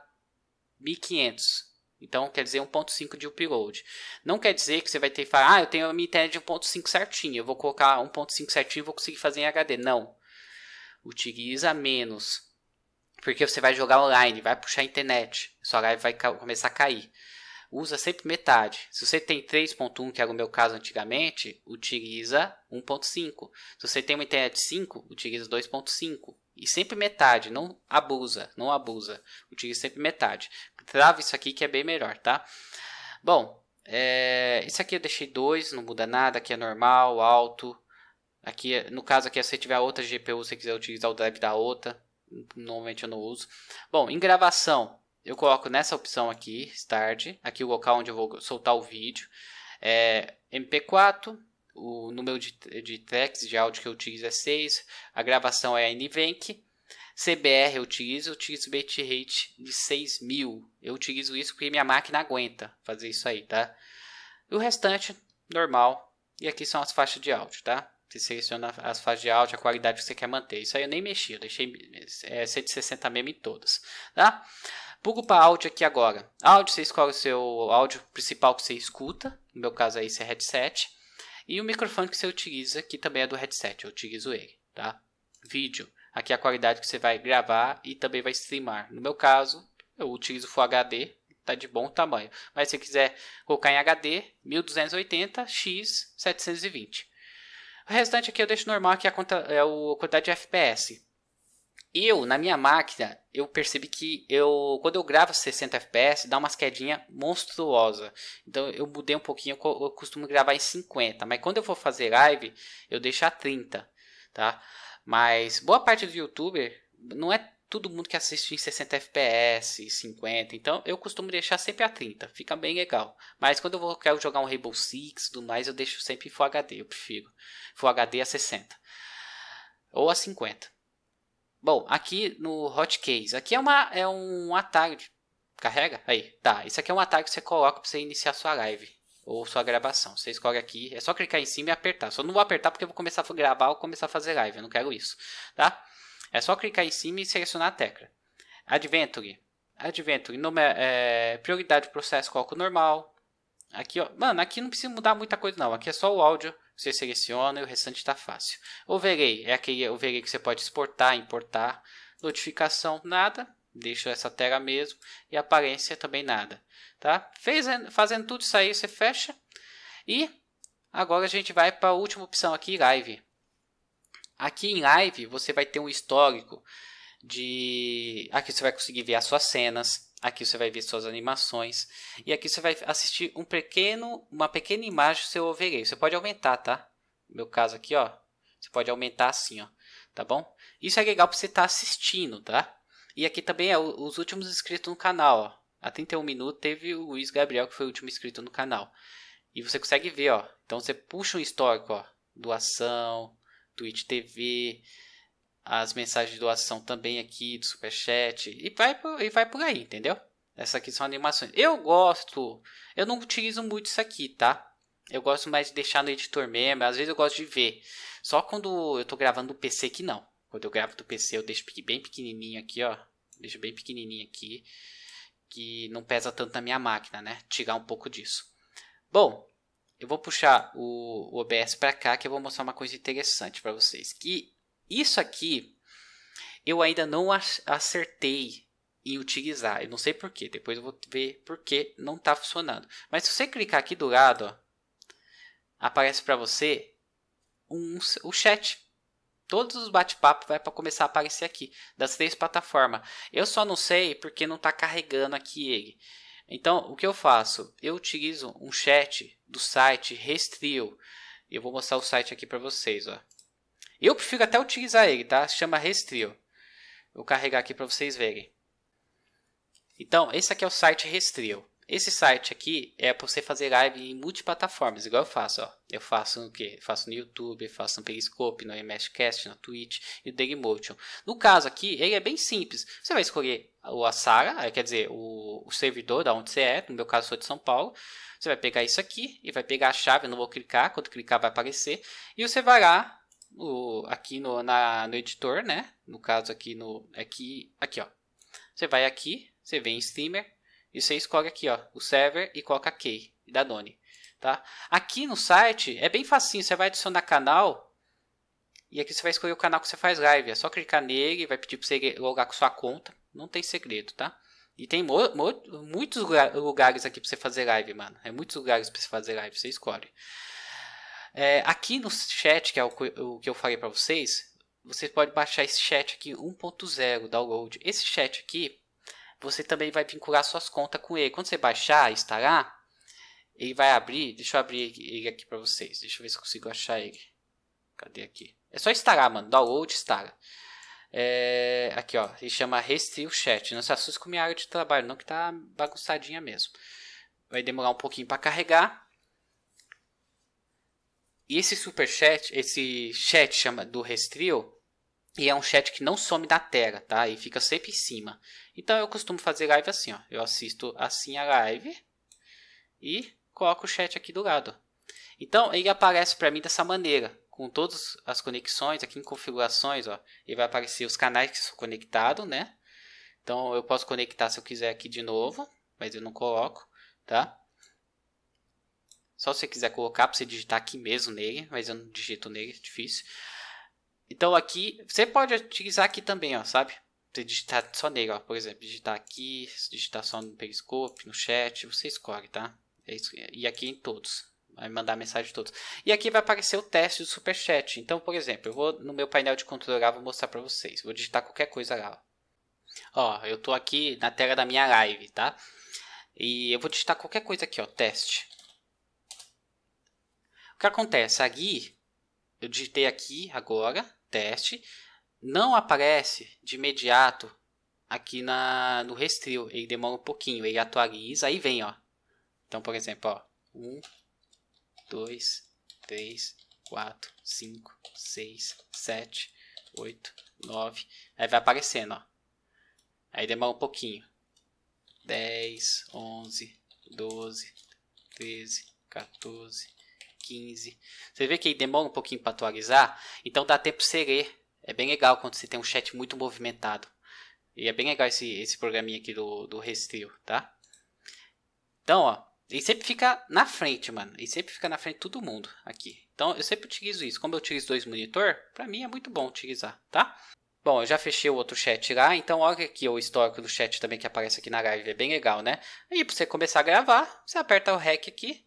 1500 então, quer dizer 1.5 de upload. Não quer dizer que você vai ter que falar, ah, eu tenho a minha internet de 1.5 certinha, eu vou colocar 1.5 certinho e vou conseguir fazer em HD. Não. Utiliza menos. Porque você vai jogar online, vai puxar a internet, sua live vai começar a cair. Usa sempre metade. Se você tem 3.1, que era o meu caso antigamente, utiliza 1.5. Se você tem uma internet 5, utiliza 2.5. E sempre metade, não abusa, não abusa. Utilize sempre metade trava isso aqui que é bem melhor, tá? Bom, é, isso aqui eu deixei 2, não muda nada, aqui é normal, alto. Aqui, no caso aqui, se você tiver outra GPU, se você quiser utilizar o drive da outra, normalmente eu não uso. Bom, em gravação, eu coloco nessa opção aqui, Start, aqui o local onde eu vou soltar o vídeo. É, MP4, o número de, de tracks de áudio que eu utilizo é 6, a gravação é NVENC, CBR eu utilizo, eu utilizo bitrate rate de 6000. Eu utilizo isso porque minha máquina aguenta fazer isso aí, tá? E o restante, normal. E aqui são as faixas de áudio, tá? Você seleciona as faixas de áudio, a qualidade que você quer manter. Isso aí eu nem mexi, eu deixei é, 160 mesmo em todas, tá? Pulo para áudio aqui agora. Áudio, você escolhe o seu áudio principal que você escuta. No meu caso aí, esse é headset. E o microfone que você utiliza, que também é do headset, eu utilizo ele, tá? Vídeo aqui é a qualidade que você vai gravar e também vai streamar. No meu caso, eu utilizo Full HD, está de bom tamanho. Mas se quiser colocar em HD, 1280 x 720. O restante aqui eu deixo normal, que é a, conta, é a quantidade de FPS. Eu, na minha máquina, eu percebi que eu, quando eu gravo 60 FPS, dá umas quedinhas monstruosa. Então eu mudei um pouquinho, eu costumo gravar em 50, mas quando eu vou fazer live, eu deixo a 30, tá? Mas boa parte do youtuber não é todo mundo que assiste em 60 FPS, 50. Então eu costumo deixar sempre a 30, fica bem legal. Mas quando eu vou, quero jogar um Rainbow Six e tudo mais, eu deixo sempre Full HD, eu prefiro. Full HD a 60 ou a 50. Bom, aqui no Hotkeys, aqui é, uma, é um atalho. Carrega? Aí, tá. Isso aqui é um atalho que você coloca para você iniciar sua live ou sua gravação. Você escolhe aqui, é só clicar em cima e apertar. Só não vou apertar porque eu vou começar a gravar ou começar a fazer live, eu não quero isso, tá? É só clicar em cima e selecionar a tecla. Adventure. Adventure, nome, é, é prioridade do processo, coloco normal. Aqui, ó, mano, aqui não precisa mudar muita coisa não, aqui é só o áudio, você seleciona e o restante está fácil. Overlay, é aquele overlay que você pode exportar, importar. Notificação, nada. Deixo essa tela mesmo e aparência também nada, tá? Fez, fazendo tudo isso aí, você fecha. E agora a gente vai para a última opção aqui, Live. Aqui em Live você vai ter um histórico de... Aqui você vai conseguir ver as suas cenas, aqui você vai ver suas animações e aqui você vai assistir um pequeno, uma pequena imagem do seu overlay. Você pode aumentar, tá? No meu caso aqui, ó, você pode aumentar assim, ó, tá bom? Isso é legal para você estar tá assistindo, tá? E aqui também é os últimos inscritos no canal, ó. A 31 minutos teve o Luiz Gabriel, que foi o último inscrito no canal. E você consegue ver, ó. Então você puxa um histórico, ó. Doação, Twitch TV, as mensagens de doação também aqui, do Superchat. E vai, por, e vai por aí, entendeu? Essas aqui são animações. Eu gosto. Eu não utilizo muito isso aqui, tá? Eu gosto mais de deixar no editor mesmo. Às vezes eu gosto de ver. Só quando eu tô gravando no PC que não. Quando eu gravo do PC, eu deixo bem pequenininho aqui, ó. Deixo bem pequenininho aqui, que não pesa tanto na minha máquina, né? Tirar um pouco disso. Bom, eu vou puxar o, o OBS para cá, que eu vou mostrar uma coisa interessante para vocês. Que isso aqui, eu ainda não acertei em utilizar. Eu não sei porquê, depois eu vou ver porque não está funcionando. Mas se você clicar aqui do lado, ó, aparece para você um, o chat. Todos os bate-papos vai para começar a aparecer aqui, das três plataformas. Eu só não sei porque não está carregando aqui ele. Então, o que eu faço? Eu utilizo um chat do site Restrio. Eu vou mostrar o site aqui para vocês, ó. Eu prefiro até utilizar ele, tá? Chama Restrio. Vou carregar aqui para vocês verem. Então, esse aqui é o site Restrio. Esse site aqui é para você fazer live em multiplataformas, igual eu faço, ó. Eu faço o quê? Eu faço no YouTube, faço no Periscope, no MSCast, no Twitch e no Dailymotion. No caso aqui, ele é bem simples. Você vai escolher a Sara, quer dizer, o, o servidor da onde você é, no meu caso eu sou de São Paulo. Você vai pegar isso aqui e vai pegar a chave, eu não vou clicar, quando clicar vai aparecer. E você vai lá o, aqui no, na, no editor, né? No caso aqui no aqui, aqui ó. Você vai aqui, você vem em streamer, e você escolhe aqui, ó, o server e coloca key da Danone, tá? Aqui no site é bem facinho, você vai adicionar canal e aqui você vai escolher o canal que você faz live, é só clicar nele, vai pedir para você logar com sua conta, não tem segredo, tá? E tem muitos lugares aqui para você fazer live, mano. É muitos lugares para você fazer live, você escolhe. É, aqui no chat, que é o, o que eu falei para vocês, você pode baixar esse chat aqui 1.0 download. Esse chat aqui você também vai vincular suas contas com ele. Quando você baixar, instalar, ele vai abrir. Deixa eu abrir ele aqui para vocês. Deixa eu ver se consigo achar ele. Cadê aqui? É só instalar, mano. Download, instala. É, aqui, ó. Ele chama Restream Chat. Não se assuste com minha área de trabalho, não, que tá bagunçadinha mesmo. Vai demorar um pouquinho para carregar. E esse super chat, esse chat chama do Restream, e é um chat que não some da tela, tá? E fica sempre em cima. Então eu costumo fazer live assim, ó. Eu assisto assim a live e coloco o chat aqui do lado. Então ele aparece para mim dessa maneira, com todas as conexões aqui em configurações, ó. Ele vai aparecer os canais que são conectados, né? Então eu posso conectar se eu quiser aqui de novo, mas eu não coloco, tá? Só se você quiser colocar para você digitar aqui mesmo nele, mas eu não digito nele, é difícil. Então aqui, você pode utilizar aqui também, ó, sabe? Você digitar só nele, ó, por exemplo, digitar aqui, digitar só no Periscope, no chat, você escolhe, tá? É isso, e aqui em todos, vai mandar mensagem todos. E aqui vai aparecer o teste do superchat. Então, por exemplo, eu vou no meu painel de controle lá, vou mostrar para vocês. Vou digitar qualquer coisa lá. Ó, eu tô aqui na tela da minha live, tá? E eu vou digitar qualquer coisa aqui, ó, teste. O que acontece? Aqui, eu digitei aqui agora, teste, não aparece de imediato aqui na, no Restrill. Ele demora um pouquinho, ele atualiza, aí vem, ó. Então, por exemplo, ó, 1, 2, 3, 4, 5, 6, 7, 8, 9. Aí vai aparecendo, ó. Aí demora um pouquinho. 10, 11, 12, 13, 14, 15. Você vê que aí demora um pouquinho para atualizar, então dá tempo você ler. É bem legal quando você tem um chat muito movimentado. E é bem legal esse, esse programinha aqui do, do Restrio, tá? Então, ó, ele sempre fica na frente, mano. Ele sempre fica na frente de todo mundo aqui. Então, eu sempre utilizo isso. Como eu utilizo dois monitor, pra mim é muito bom utilizar, tá? Bom, eu já fechei o outro chat lá, então olha aqui o histórico do chat também que aparece aqui na live, é bem legal, né? Aí, pra você começar a gravar, você aperta o REC aqui,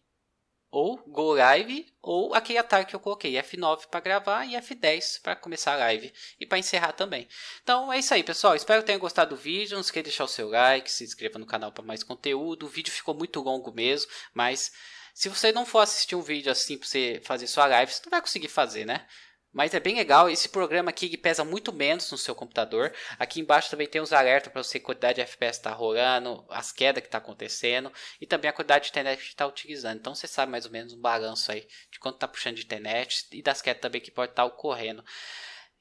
ou Go Live, ou aquele atalho que eu coloquei, F9 para gravar e F10 para começar a live e para encerrar também. Então é isso aí, pessoal. Espero que tenham gostado do vídeo. Não esqueça de deixar o seu like, se inscreva no canal para mais conteúdo. O vídeo ficou muito longo mesmo, mas se você não for assistir um vídeo assim para você fazer sua live, você não vai conseguir fazer, né? Mas é bem legal. Esse programa aqui pesa muito menos no seu computador. Aqui embaixo também tem os alertas para você quantidade de FPS está rolando, as quedas que está acontecendo e também a quantidade de internet que está utilizando. Então você sabe mais ou menos um balanço aí de quanto está puxando de internet e das quedas também que pode estar tá ocorrendo.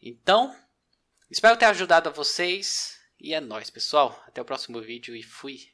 Então, espero ter ajudado a vocês. E é nóis, pessoal. Até o próximo vídeo e fui.